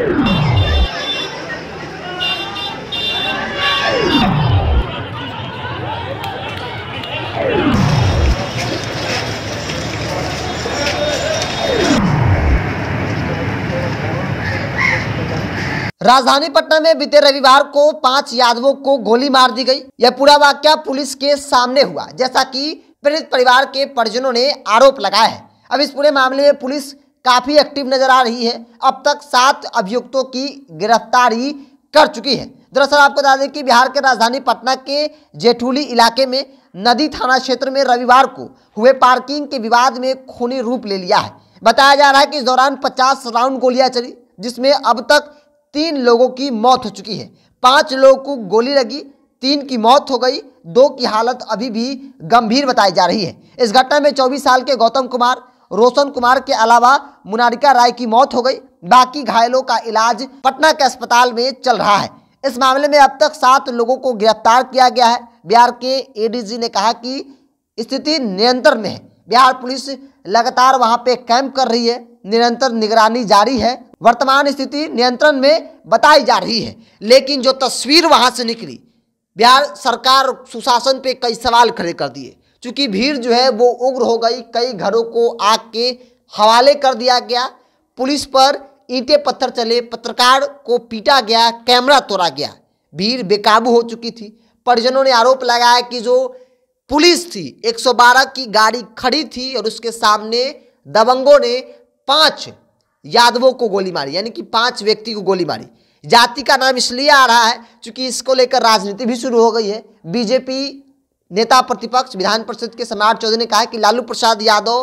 राजधानी पटना में बीते रविवार को पांच यादवों को गोली मार दी गई यह पूरा वाक्य पुलिस के सामने हुआ जैसा कि पीड़ित परिवार के परिजनों ने आरोप लगाया है अब इस पूरे मामले में पुलिस काफ़ी एक्टिव नज़र आ रही है अब तक सात अभियुक्तों की गिरफ्तारी कर चुकी है दरअसल आपको बता दें कि बिहार के राजधानी पटना के जेठूली इलाके में नदी थाना क्षेत्र में रविवार को हुए पार्किंग के विवाद में खूनी रूप ले लिया है बताया जा रहा है कि इस दौरान पचास राउंड गोलियां चली जिसमें अब तक तीन लोगों की मौत हो चुकी है पांच लोगों को गोली लगी तीन की मौत हो गई दो की हालत अभी भी गंभीर बताई जा रही है इस घटना में 24 साल के गौतम कुमार रोशन कुमार के अलावा मुनारिका राय की मौत हो गई बाकी घायलों का इलाज पटना के अस्पताल में चल रहा है इस मामले में अब तक सात लोगों को गिरफ्तार किया गया है बिहार के एडीजी ने कहा कि स्थिति नियंत्रण में है बिहार पुलिस लगातार वहां पे कैंप कर रही है निरंतर निगरानी जारी है वर्तमान स्थिति नियंत्रण में बताई जा रही है लेकिन जो तस्वीर वहां से निकली बिहार सरकार सुशासन पे कई सवाल खड़े कर दिए चूंकि भीड़ जो है वो उग्र हो गई कई घरों को आग के हवाले कर दिया गया पुलिस पर ईंटे पत्थर चले पत्रकार को पीटा गया कैमरा तोड़ा गया भीड़ बेकाबू हो चुकी थी परिजनों ने आरोप लगाया कि जो पुलिस थी 112 की गाड़ी खड़ी थी और उसके सामने दबंगों ने पांच यादवों को गोली मारी यानी कि पांच व्यक्ति को गोली मारी जाति का नाम इसलिए आ रहा है क्योंकि इसको लेकर राजनीति भी शुरू हो गई है बीजेपी नेता प्रतिपक्ष विधान परिषद के सम्राट चौधरी ने कहा है कि लालू प्रसाद यादव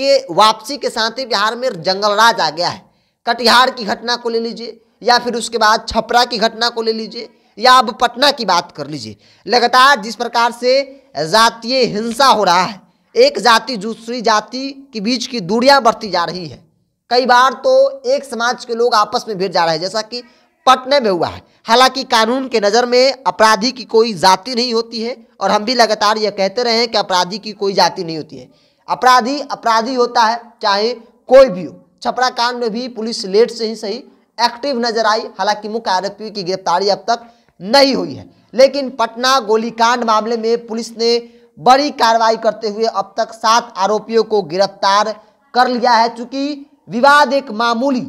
के वापसी के साथ ही बिहार में जंगलराज आ गया है कटिहार की घटना को ले लीजिए या फिर उसके बाद छपरा की घटना को ले लीजिए या अब पटना की बात कर लीजिए लगातार जिस प्रकार से जातीय हिंसा हो रहा है एक जाति दूसरी जाति के बीच की दूरियां बढ़ती जा रही है कई बार तो एक समाज के लोग आपस में भिड़ जा रहे हैं जैसा कि पटने में हुआ है हालांकि कानून के नज़र में अपराधी की कोई जाति नहीं होती है और हम भी लगातार यह कहते रहे हैं कि अपराधी की कोई जाति नहीं होती है अपराधी अपराधी होता है चाहे कोई भी हो छपरा कांड में भी पुलिस लेट से ही सही एक्टिव नजर आई हालांकि मुख्य आरोपियों की गिरफ्तारी अब तक नहीं हुई है लेकिन पटना गोलीकांड मामले में पुलिस ने बड़ी कार्रवाई करते हुए अब तक सात आरोपियों को गिरफ्तार कर लिया है चूंकि विवाद एक मामूली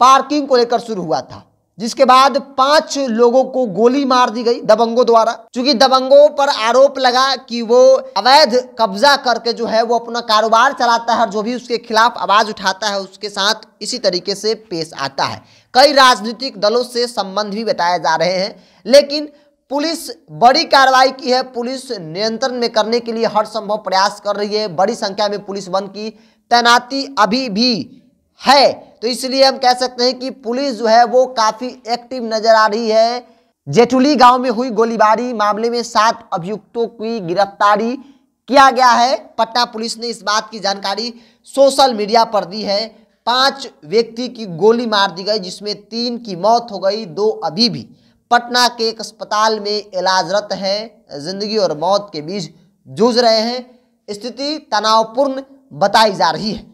पार्किंग को लेकर शुरू हुआ था जिसके बाद पांच लोगों को गोली मार दी गई दबंगों द्वारा क्योंकि दबंगों पर आरोप लगा कि वो अवैध कब्जा करके जो है वो अपना कारोबार चलाता है और जो भी उसके खिलाफ आवाज उठाता है उसके साथ इसी तरीके से पेश आता है कई राजनीतिक दलों से संबंध भी बताए जा रहे हैं लेकिन पुलिस बड़ी कार्रवाई की है पुलिस नियंत्रण में करने के लिए हर संभव प्रयास कर रही है बड़ी संख्या में पुलिस बंद की तैनाती अभी भी है तो इसलिए हम कह सकते हैं कि पुलिस जो है वो काफ़ी एक्टिव नज़र आ रही है जेठुली गांव में हुई गोलीबारी मामले में सात अभियुक्तों की गिरफ्तारी किया गया है पटना पुलिस ने इस बात की जानकारी सोशल मीडिया पर दी है पांच व्यक्ति की गोली मार दी गई जिसमें तीन की मौत हो गई दो अभी भी पटना के एक अस्पताल में इलाजरत हैं जिंदगी और मौत के बीच जूझ रहे हैं स्थिति तनावपूर्ण बताई जा रही है